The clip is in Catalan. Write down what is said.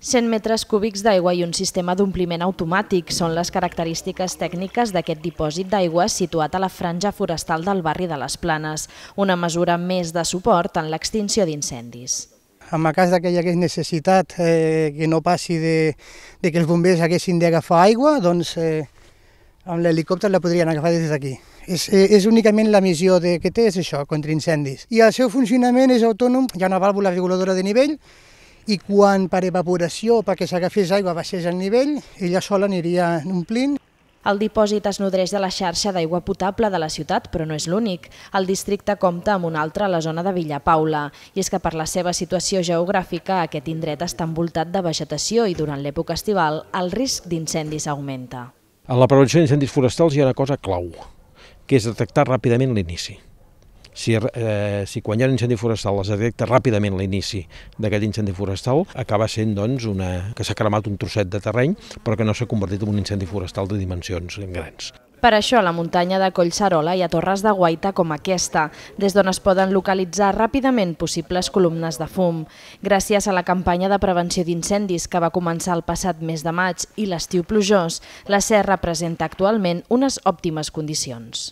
100 metres cúbics d'aigua i un sistema d'ompliment automàtic són les característiques tècniques d'aquest dipòsit d'aigua situat a la franja forestal del barri de les Planes, una mesura més de suport en l'extinció d'incendis. En el cas que hi hagués necessitat eh, que no passi de, de que els bombers haguessin d'agafar aigua, doncs eh, amb l'helicòpter la podrien agafar des d'aquí. És, eh, és únicament la missió de, que té és això, contra incendis. I el seu funcionament és autònom, hi ha una vàlvula reguladora de nivell i quan per evaporació, perquè s'agafés aigua, baixés el nivell, ella sola aniria omplint. El dipòsit es nodreix de la xarxa d'aigua potable de la ciutat, però no és l'únic. El districte compta amb un altre a la zona de Villapaula, i és que per la seva situació geogràfica aquest indret està envoltat de vegetació i durant l'època estival el risc d'incendis augmenta. A la prevenció d'incendis forestals hi ha una cosa clau, que és detectar ràpidament l'inici si, eh, si quan hi ha un incendi forestal es detecta ràpidament l'inici d'aquest incendi forestal, acaba sent doncs, una, que s'ha cremat un trosset de terreny però que no s'ha convertit en un incendi forestal de dimensions grans. Per això, a la muntanya de Collserola hi ha torres de guaita com aquesta, des d'on es poden localitzar ràpidament possibles columnes de fum. Gràcies a la campanya de prevenció d'incendis que va començar el passat mes de maig i l'estiu plujós, la serra presenta actualment unes òptimes condicions.